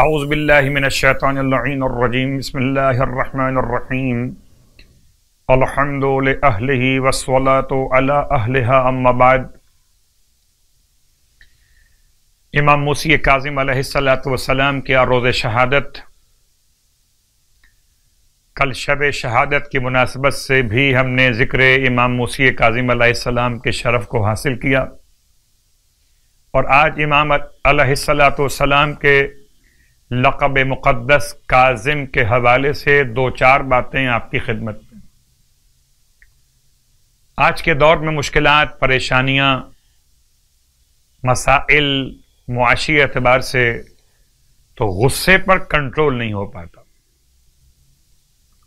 आउज़बिल्लिमिनशैतानरजीम बसमीम अलहमदिल्लि वसला तो अला अम्माबाद इमाम मूसी काजिम सलाम के रोज़ शहादत कल शब शहादत की मुनासबत से भी हमने ज़िक्र इमाम मूसी काजिम सलाम के शरफ़ को हासिल किया और आज इमाम सलाम के लक़ब मुक़दस काजिम के हवाले से दो चार बातें आपकी खिदमत में आज के दौर में मुश्किल परेशानियाँ मसाइल मुआशी एतबार से तो गुस्से पर कंट्रोल नहीं हो पाता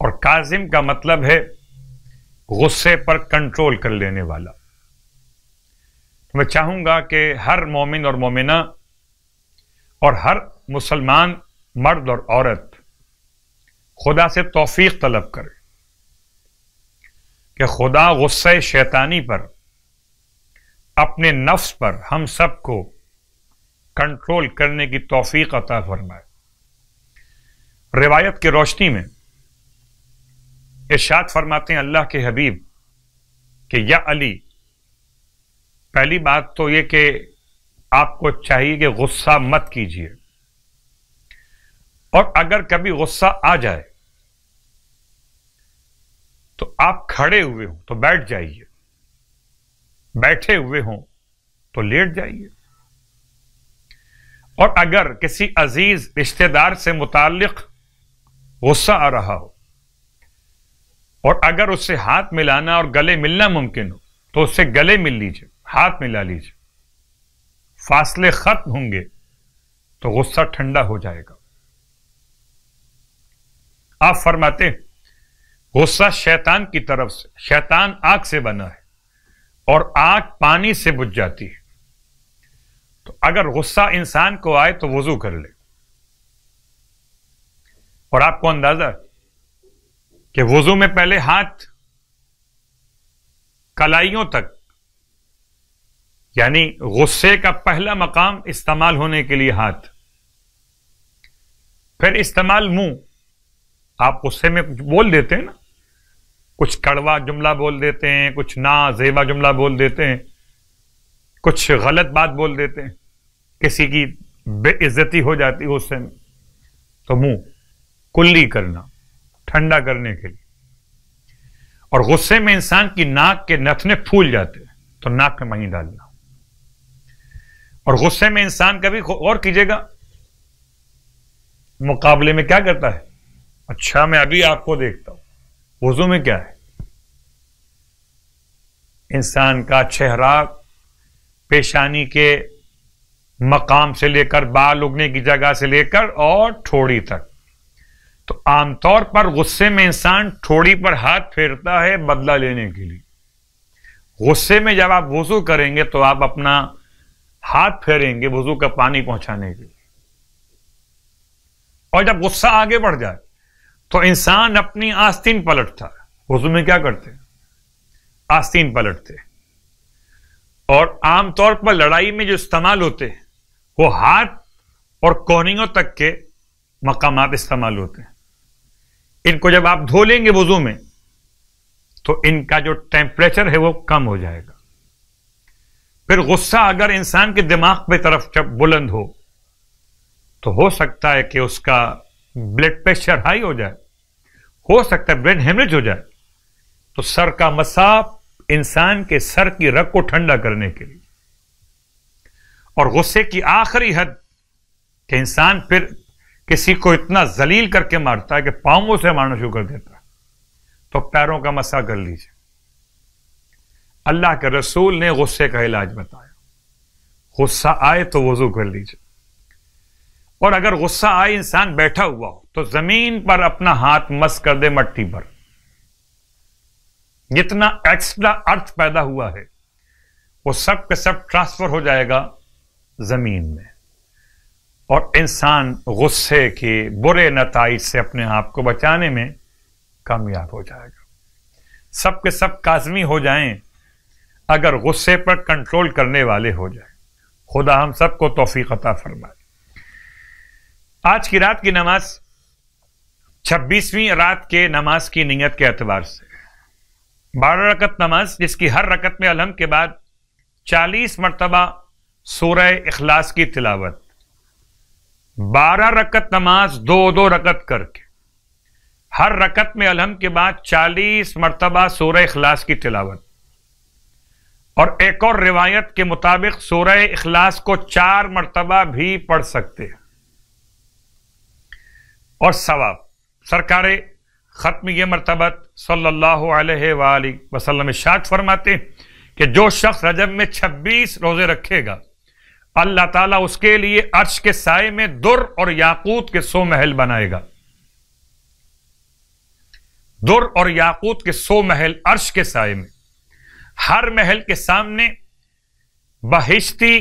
और काजिम का मतलब है गुस्से पर कंट्रोल कर लेने वाला तो मैं चाहूँगा कि हर मोमिन और मोमिना और हर मुसलमान मर्द और औरत खुदा से तोफीक तलब करे कि खुदा गुस्से शैतानी पर अपने नफ्स पर हम सबको कंट्रोल करने की तोफीक अता फरमाए रिवायत की रोशनी में इर्शाद फरमाते हैं अल्लाह के हबीब कि या अली पहली बात तो ये कि आपको चाहिए कि गुस्सा मत कीजिए और अगर कभी गुस्सा आ जाए तो आप खड़े हुए हो तो बैठ जाइए बैठे हुए हों तो लेट जाइए और अगर किसी अजीज रिश्तेदार से मुतालिक गुस्सा आ रहा हो और अगर उससे हाथ मिलाना और गले मिलना मुमकिन हो तो उससे गले मिल लीजिए हाथ मिला लीजिए फासले खत्म होंगे तो गुस्सा ठंडा हो जाएगा आप फरमाते गुस्सा शैतान की तरफ से शैतान आग से बना है और आग पानी से बुझ जाती है तो अगर गुस्सा इंसान को आए तो वजू कर ले और आपको अंदाजा कि वजू में पहले हाथ कलाइयों तक यानी गुस्से का पहला मकाम इस्तेमाल होने के लिए हाथ फिर इस्तेमाल मुंह आप गुस्से में कुछ बोल देते हैं ना कुछ कड़वा जुमला बोल देते हैं कुछ ना जेवा जुमला बोल देते हैं कुछ गलत बात बोल देते हैं किसी की बेइज्जती हो जाती है गुस्से में तो मुंह कुल्ली करना ठंडा करने के लिए और गुस्से में इंसान की नाक के नथने फूल जाते हैं तो नाक में वहीं डालना और गुस्से में इंसान कभी और कीजिएगा मुकाबले में क्या करता है अच्छा मैं अभी आपको देखता हूं वजू में क्या है इंसान का चेहरा पेशानी के मकाम से लेकर बाल उगने की जगह से लेकर और ठोड़ी तक तो आमतौर पर गुस्से में इंसान ठोड़ी पर हाथ फेरता है बदला लेने के लिए गुस्से में जब आप वजू करेंगे तो आप अपना हाथ फेरेंगे वजू का पानी पहुंचाने के लिए और जब गुस्सा आगे बढ़ जाए तो इंसान अपनी आस्तीन पलटता वजू में क्या करते आस्तीन पलटते और आमतौर पर लड़ाई में जो इस्तेमाल होते हैं वो हाथ और कोनियों तक के मकाम इस्तेमाल होते हैं इनको जब आप धो लेंगे वजू में तो इनका जो टेम्परेचर है वो कम हो जाएगा फिर गुस्सा अगर इंसान के दिमाग पे तरफ जब बुलंद हो तो हो सकता है कि उसका ब्लड प्रेशर हाई हो जाए हो सकता है ब्रेन हेमरेज हो जाए तो सर का मसाफ इंसान के सर की रग को ठंडा करने के लिए और गुस्से की आखिरी हद कि इंसान फिर किसी को इतना जलील करके मारता है कि पांवों से मारना शुरू कर देता है तो पैरों का मसा कर लीजिए अल्लाह के रसूल ने गुस्से का इलाज बताया गुस्सा आए तो वजू कर लीजिए और अगर गुस्सा आए इंसान बैठा हुआ हो तो जमीन पर अपना हाथ मस कर दे मट्टी पर जितना एक्स्ट्रा अर्थ पैदा हुआ है वो सब के सब ट्रांसफर हो जाएगा जमीन में और इंसान गुस्से के बुरे नतज से अपने आप को बचाने में कामयाब हो जाएगा सब के सब काजमी हो जाएं अगर गुस्से पर कंट्रोल करने वाले हो जाए खुदा हम सबको तोफ़ी फरमाए आज की रात की नमाज छब्बीसवीं रात के नमाज की नीयत के अतबार से बारह रकत नमाज जिसकी हर रकत में अलहम के बाद चालीस मरतबा सूर अखलास की तिलावत बारह रकत नमाज दो दो रकत करके हर रकत में अलहम के बाद चालीस मरतबा सूर्य अखलास की तिलावत और एक और रिवायत के मुताबिक सोरह इखलास को चार मरतबा भी पढ़ सकते हैं और सवाब सरकार ख़त्म यह मरतबत सल्लल्लाहु अलैहि वसल्लम शाद फरमाते कि जो शख्स रजब में 26 रोज़े रखेगा अल्लाह ताला उसके लिए अर्श के साय में दुर और याकूत के सो महल बनाएगा दुर और याकूत के सो महल अर्श के साय में हर महल के सामने बहिश्ती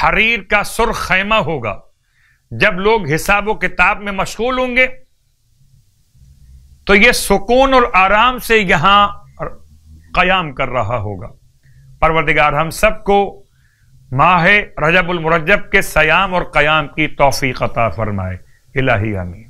हरीर का सुरख खैमा होगा जब लोग हिसाब किताब में मशगूल होंगे तो यह सुकून और आराम से यहां कयाम कर रहा होगा परवरदिगार हम सबको माह रजबुलमरजब के सयाम और कयाम की तोफ़ी अता फरमाए इलाही आमीन